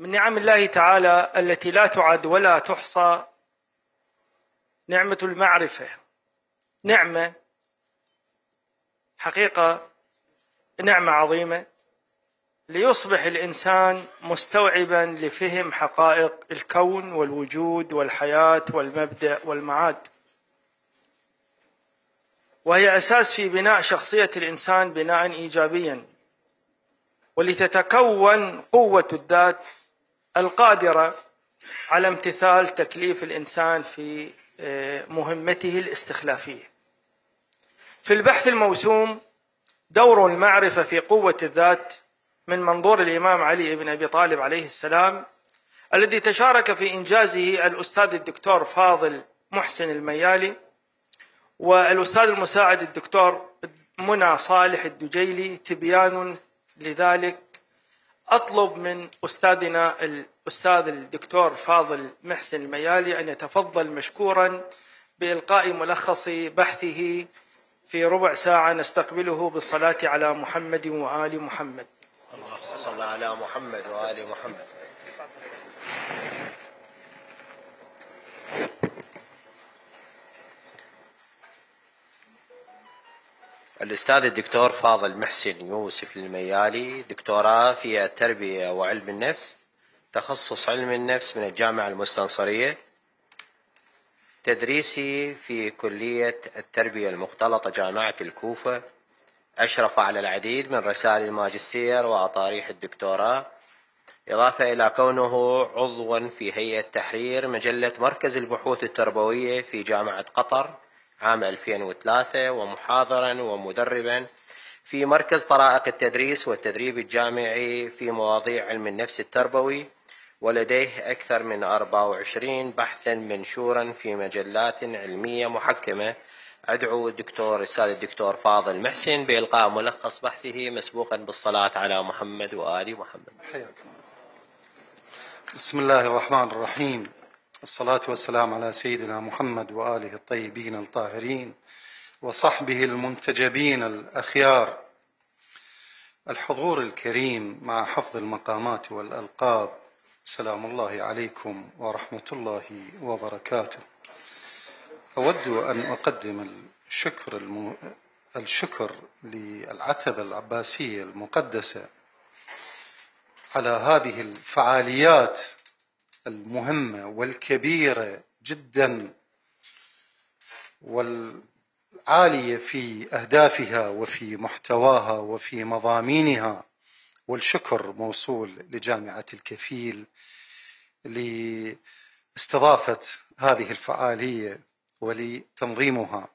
من نعم الله تعالى التي لا تعد ولا تحصى نعمة المعرفة نعمة حقيقة نعمة عظيمة ليصبح الإنسان مستوعبا لفهم حقائق الكون والوجود والحياة والمبدأ والمعاد وهي أساس في بناء شخصية الإنسان بناء إيجابيا ولتتكون قوة الذات القادره على امتثال تكليف الانسان في آه، مهمته الاستخلافيه. في البحث الموسوم دور المعرفه في قوه الذات من منظور الامام علي بن ابي طالب عليه السلام الذي تشارك في انجازه الاستاذ الدكتور فاضل محسن الميالي والاستاذ المساعد الدكتور منى صالح الدجيلي تبيان لذلك اطلب من استاذنا الاستاذ الدكتور فاضل محسن الميالي ان يتفضل مشكورا بالقاء ملخص بحثه في ربع ساعه نستقبله بالصلاه على محمد وال محمد. اللهم صل على محمد وال محمد. الأستاذ الدكتور فاضل محسن يوسف الميالي دكتوراه في التربية وعلم النفس تخصص علم النفس من الجامعة المستنصرية تدريسي في كلية التربية المختلطة جامعة الكوفة أشرف على العديد من رسائل الماجستير وأطاريح الدكتوراه إضافة إلى كونه عضوا في هيئة تحرير مجلة مركز البحوث التربوية في جامعة قطر عام 2003 ومحاضرا ومدربا في مركز طرائق التدريس والتدريب الجامعي في مواضيع علم النفس التربوي ولديه أكثر من 24 بحثا منشورا في مجلات علمية محكمة أدعو الدكتور السادة الدكتور فاضل محسن بإلقاء ملخص بحثه مسبوقا بالصلاة على محمد وآل محمد حياك بسم الله الرحمن الرحيم الصلاة والسلام على سيدنا محمد وآله الطيبين الطاهرين وصحبه المنتجبين الأخيار الحضور الكريم مع حفظ المقامات والألقاب سلام الله عليكم ورحمة الله وبركاته أود أن أقدم الشكر الم... الشكر للعتبة العباسية المقدسة على هذه الفعاليات المهمه والكبيره جدا والعاليه في اهدافها وفي محتواها وفي مضامينها والشكر موصول لجامعه الكفيل لاستضافه هذه الفعاليه ولتنظيمها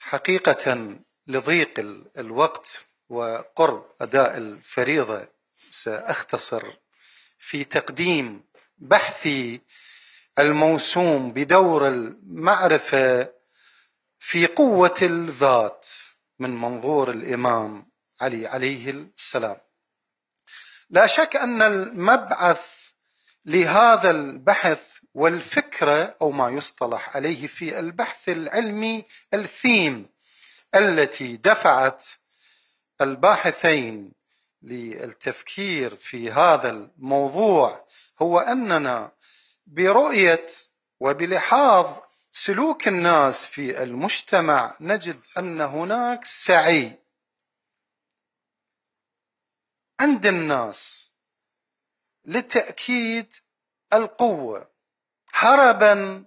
حقيقه لضيق الوقت وقرب اداء الفريضه ساختصر في تقديم بحثي الموسوم بدور المعرفه في قوه الذات من منظور الامام علي عليه السلام لا شك ان المبعث لهذا البحث والفكره او ما يصطلح عليه في البحث العلمي الثيم التي دفعت الباحثين للتفكير في هذا الموضوع هو اننا برؤيه وبلحاظ سلوك الناس في المجتمع نجد ان هناك سعي عند الناس لتاكيد القوه هربا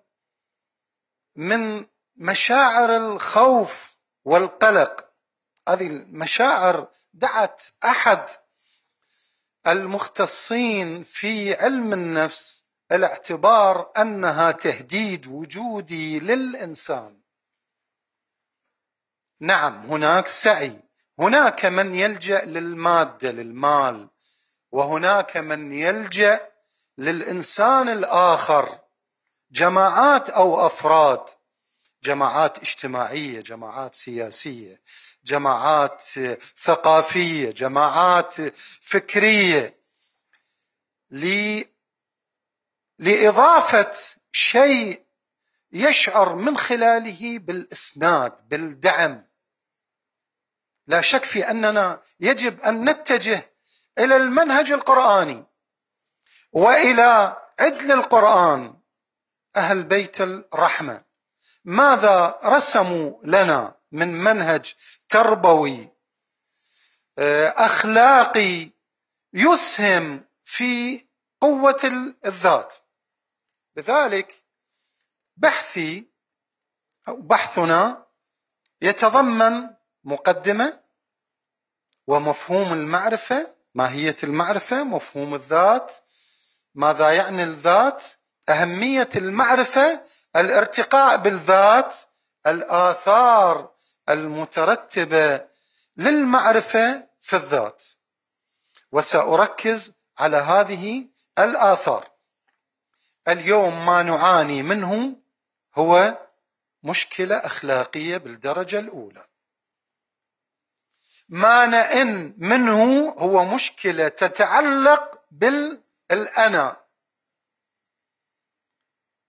من مشاعر الخوف والقلق هذه المشاعر دعت احد المختصين في علم النفس الاعتبار انها تهديد وجودي للانسان نعم هناك سعي هناك من يلجا للماده للمال وهناك من يلجا للانسان الاخر جماعات او افراد جماعات اجتماعيه جماعات سياسيه جماعات ثقافيه جماعات فكريه لي لاضافه شيء يشعر من خلاله بالاسناد بالدعم لا شك في اننا يجب ان نتجه الى المنهج القراني والى عدل القران اهل بيت الرحمه ماذا رسموا لنا من منهج تربوي آه، اخلاقي يسهم في قوه الذات لذلك بحثي او بحثنا يتضمن مقدمه ومفهوم المعرفه ماهيه المعرفه مفهوم الذات ماذا يعني الذات اهميه المعرفه الارتقاء بالذات الاثار المترتبه للمعرفه في الذات وساركز على هذه الاثار اليوم ما نعاني منه هو مشكله اخلاقيه بالدرجه الاولى ما نئن منه هو مشكله تتعلق بالانا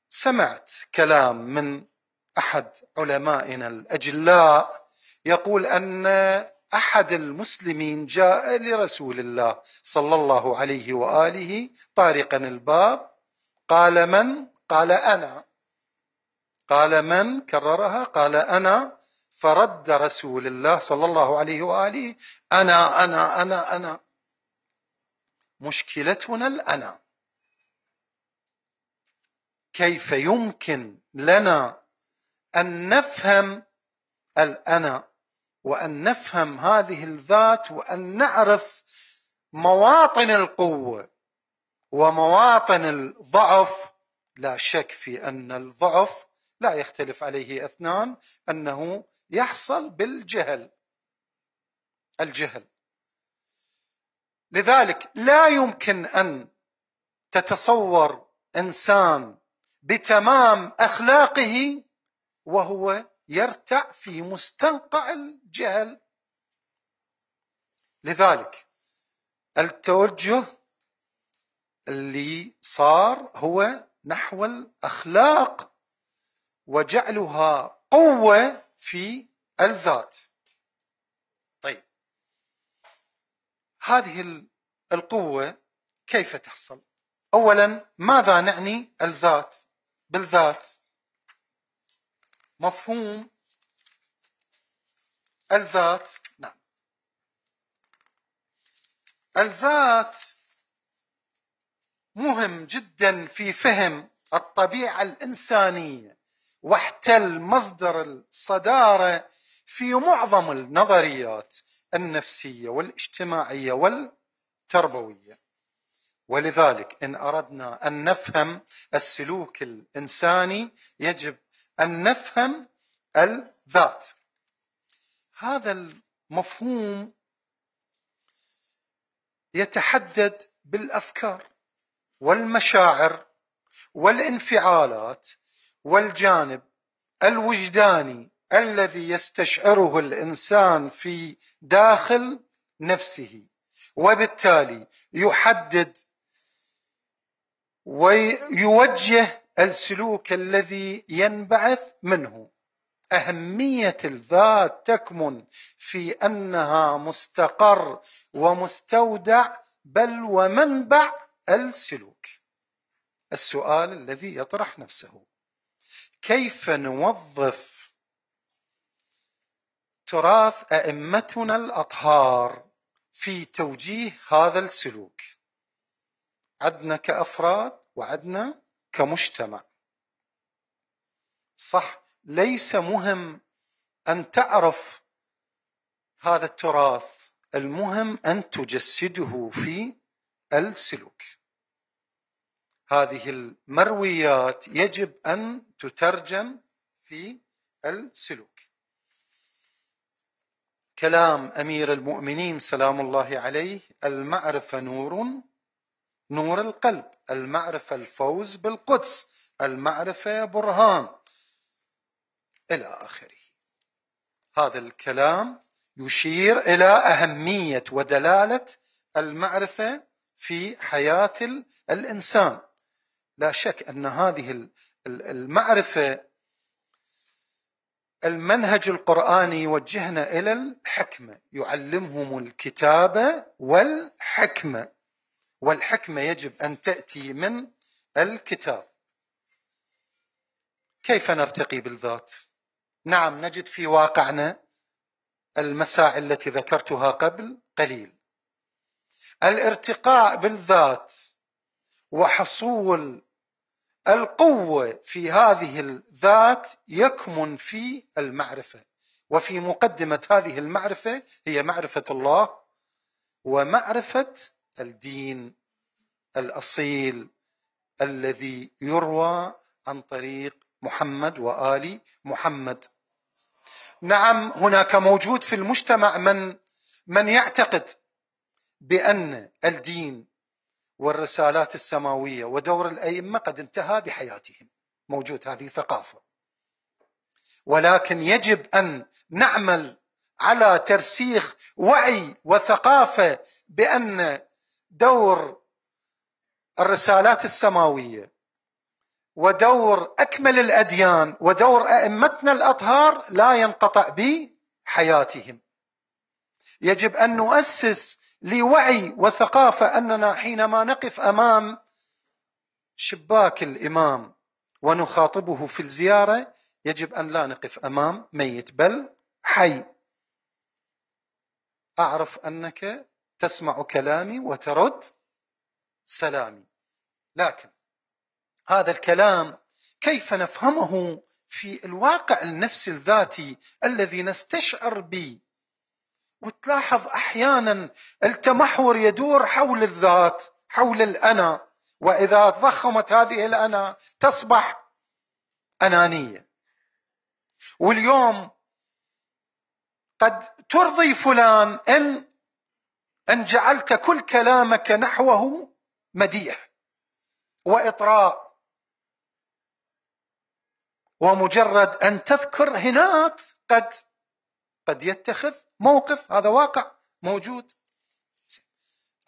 سمعت كلام من احد علمائنا الاجلاء يقول ان احد المسلمين جاء لرسول الله صلى الله عليه واله طارقا الباب قال من قال انا قال من كررها قال انا فرد رسول الله صلى الله عليه واله انا انا انا انا مشكلتنا الانا كيف يمكن لنا أن نفهم الأنا وأن نفهم هذه الذات وأن نعرف مواطن القوة ومواطن الضعف لا شك في أن الضعف لا يختلف عليه اثنان أنه يحصل بالجهل الجهل لذلك لا يمكن ان تتصور انسان بتمام اخلاقه وهو يرتع في مستنقع الجهل لذلك التوجه اللي صار هو نحو الاخلاق وجعلها قوه في الذات طيب هذه القوه كيف تحصل اولا ماذا نعني الذات بالذات مفهوم الذات نعم الذات مهم جدا في فهم الطبيعه الانسانيه واحتل مصدر الصداره في معظم النظريات النفسيه والاجتماعيه والتربويه ولذلك ان اردنا ان نفهم السلوك الانساني يجب أن نفهم الذات هذا المفهوم يتحدد بالافكار والمشاعر والانفعالات والجانب الوجداني الذي يستشعره الانسان في داخل نفسه وبالتالي يحدد ويوجه السلوك الذي ينبعث منه اهميه الذات تكمن في انها مستقر ومستودع بل ومنبع السلوك السؤال الذي يطرح نفسه كيف نوظف تراث ائمتنا الاطهار في توجيه هذا السلوك عدنا كافراد وعدنا كمجتمع صح ليس مهم ان تعرف هذا التراث المهم ان تجسده في السلوك هذه المرويات يجب ان تترجم في السلوك كلام امير المؤمنين سلام الله عليه المعرفه نور نور القلب المعرفة الفوز بالقدس المعرفة برهان إلى آخره هذا الكلام يشير إلى أهمية ودلالة المعرفة في حياة الإنسان لا شك أن هذه المعرفة المنهج القرآني يوجهنا إلى الحكمة يعلمهم الكتابة والحكمة والحكمة يجب أن تأتي من الكتاب كيف نرتقي بالذات نعم نجد في واقعنا المساعي التي ذكرتها قبل قليل الارتقاء بالذات وحصول القوه في هذه الذات يكمن في المعرفه وفي مقدمه هذه المعرفه هي معرفه الله ومعرفه الدين الاصيل الذي يروى عن طريق محمد وال محمد نعم هناك موجود في المجتمع من من يعتقد بان الدين والرسالات السماويه ودور الائمه قد انتهى بحياتهم موجود هذه ثقافه ولكن يجب ان نعمل على ترسيخ وعي وثقافه بان دور الرسالات السماويه ودور اكمل الاديان ودور ائمتنا الاطهار لا ينقطع بحياتهم. يجب ان نؤسس لوعي وثقافه اننا حينما نقف امام شباك الامام ونخاطبه في الزياره يجب ان لا نقف امام ميت بل حي. اعرف انك تسمع كلامي وترد سلامي لكن هذا الكلام كيف نفهمه في الواقع النفسي الذاتي الذي نستشعر به وتلاحظ احيانا التمحور يدور حول الذات حول الانا واذا ضخمت هذه الانا تصبح انانيه واليوم قد ترضي فلان ان أن جعلت كل كلامك نحوه مديح وإطراء ومجرد أن تذكر هناك قد قد يتخذ موقف هذا واقع موجود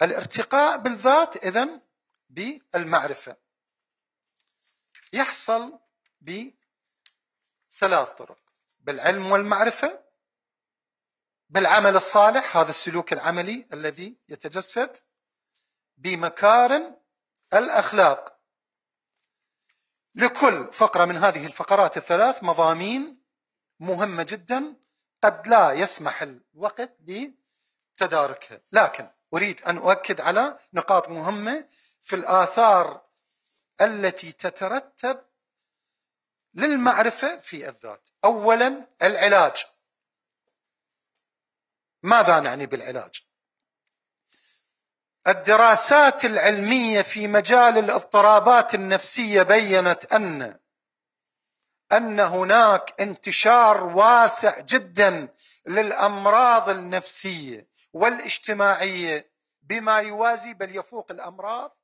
الارتقاء بالذات إذا بالمعرفة يحصل بثلاث طرق بالعلم والمعرفة بالعمل الصالح هذا السلوك العملي الذي يتجسد بمكارم الاخلاق لكل فقره من هذه الفقرات الثلاث مضامين مهمه جدا قد لا يسمح الوقت لتداركها لكن اريد ان اؤكد على نقاط مهمه في الاثار التي تترتب للمعرفه في الذات اولا العلاج ماذا نعني بالعلاج الدراسات العلميه في مجال الاضطرابات النفسيه بينت ان ان هناك انتشار واسع جدا للامراض النفسيه والاجتماعيه بما يوازي بل يفوق الامراض